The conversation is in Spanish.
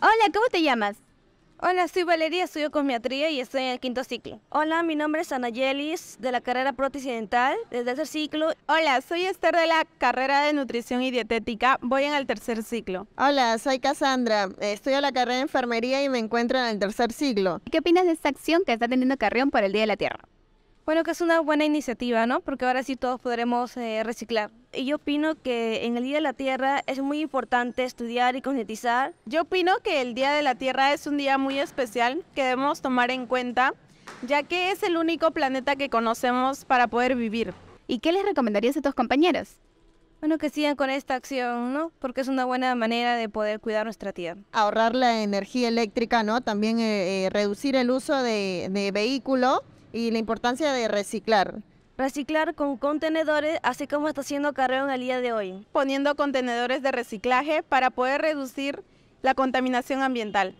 Hola, ¿cómo te llamas? Hola, soy Valeria, estudio cosmiatría y estoy en el quinto ciclo. Hola, mi nombre es Anayelis, de la carrera prótesis dental, el tercer ciclo. Hola, soy Esther de la carrera de nutrición y dietética, voy en el tercer ciclo. Hola, soy Cassandra, estudio la carrera de enfermería y me encuentro en el tercer ciclo. ¿Qué opinas de esta acción que está teniendo Carrión por el Día de la Tierra? Bueno, que es una buena iniciativa, ¿no? Porque ahora sí todos podremos eh, reciclar yo opino que en el Día de la Tierra es muy importante estudiar y concientizar. Yo opino que el Día de la Tierra es un día muy especial que debemos tomar en cuenta, ya que es el único planeta que conocemos para poder vivir. ¿Y qué les recomendarías a tus compañeros? Bueno, que sigan con esta acción, ¿no? Porque es una buena manera de poder cuidar nuestra tierra. Ahorrar la energía eléctrica, ¿no? También eh, eh, reducir el uso de, de vehículo y la importancia de reciclar. Reciclar con contenedores, así como está haciendo Carreo en el día de hoy. Poniendo contenedores de reciclaje para poder reducir la contaminación ambiental.